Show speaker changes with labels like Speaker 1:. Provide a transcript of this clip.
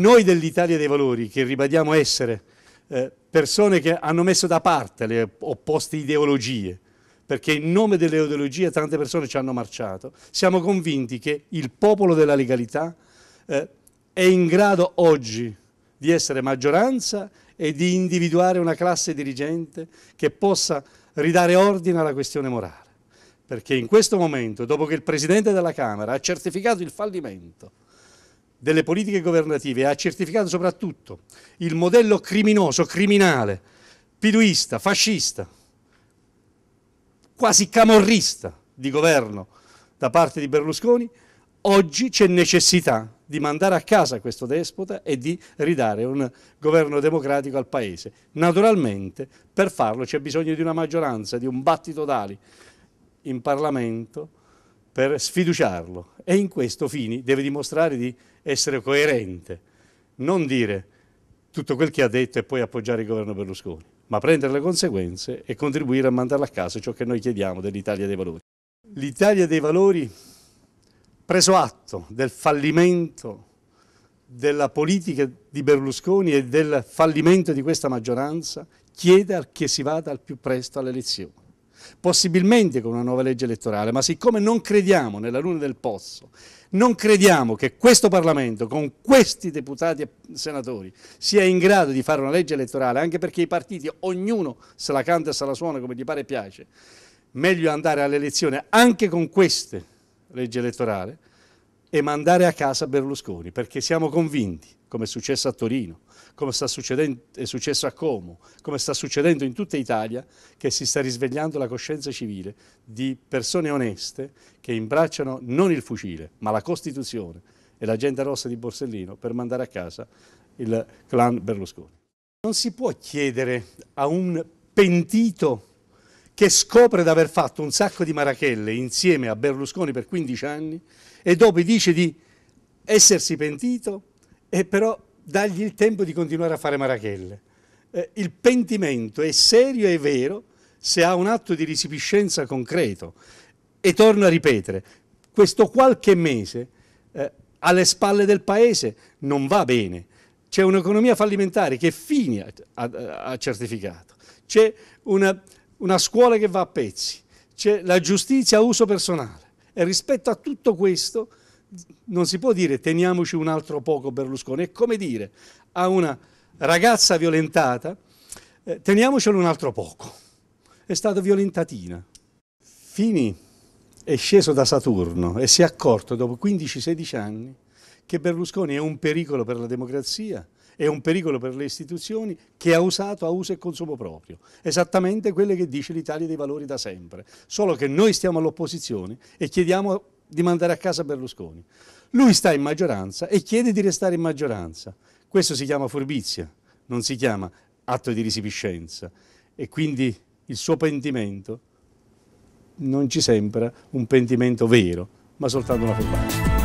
Speaker 1: noi dell'Italia dei Valori, che ribadiamo essere eh, persone che hanno messo da parte le opposte ideologie, perché in nome delle ideologie tante persone ci hanno marciato, siamo convinti che il popolo della legalità eh, è in grado oggi di essere maggioranza e di individuare una classe dirigente che possa ridare ordine alla questione morale. Perché in questo momento, dopo che il Presidente della Camera ha certificato il fallimento delle politiche governative ha certificato soprattutto il modello criminoso, criminale, piduista, fascista, quasi camorrista di governo da parte di Berlusconi, oggi c'è necessità di mandare a casa questo despota e di ridare un governo democratico al Paese. Naturalmente per farlo c'è bisogno di una maggioranza, di un battito d'ali in Parlamento per sfiduciarlo e in questo Fini deve dimostrare di essere coerente, non dire tutto quel che ha detto e poi appoggiare il governo Berlusconi, ma prendere le conseguenze e contribuire a mandare a casa ciò che noi chiediamo dell'Italia dei Valori. L'Italia dei Valori, preso atto del fallimento della politica di Berlusconi e del fallimento di questa maggioranza, chiede che si vada al più presto alle elezioni possibilmente con una nuova legge elettorale, ma siccome non crediamo nella luna del pozzo, non crediamo che questo Parlamento, con questi deputati e senatori, sia in grado di fare una legge elettorale, anche perché i partiti, ognuno se la canta e se la suona come gli pare e piace, meglio andare all'elezione anche con queste leggi elettorali, e mandare a casa Berlusconi, perché siamo convinti, come è successo a Torino, come è successo a Como, come sta succedendo in tutta Italia, che si sta risvegliando la coscienza civile di persone oneste che imbracciano non il fucile, ma la Costituzione e l'agenda rossa di Borsellino per mandare a casa il clan Berlusconi. Non si può chiedere a un pentito che scopre di aver fatto un sacco di marachelle insieme a Berlusconi per 15 anni e dopo dice di essersi pentito e però dargli il tempo di continuare a fare marachelle. Eh, il pentimento è serio e vero se ha un atto di risipiscenza concreto. E torno a ripetere, questo qualche mese eh, alle spalle del Paese non va bene. C'è un'economia fallimentare che Fini ha, ha, ha certificato. C'è una una scuola che va a pezzi, c'è la giustizia a uso personale. E rispetto a tutto questo non si può dire teniamoci un altro poco Berlusconi, è come dire a una ragazza violentata eh, teniamocelo un altro poco, è stata violentatina. Fini è sceso da Saturno e si è accorto dopo 15-16 anni che Berlusconi è un pericolo per la democrazia, è un pericolo per le istituzioni che ha usato a uso e consumo proprio, esattamente quelle che dice l'Italia dei valori da sempre, solo che noi stiamo all'opposizione e chiediamo di mandare a casa Berlusconi. Lui sta in maggioranza e chiede di restare in maggioranza. Questo si chiama furbizia, non si chiama atto di risipiscenza e quindi il suo pentimento non ci sembra un pentimento vero, ma soltanto una furbizia.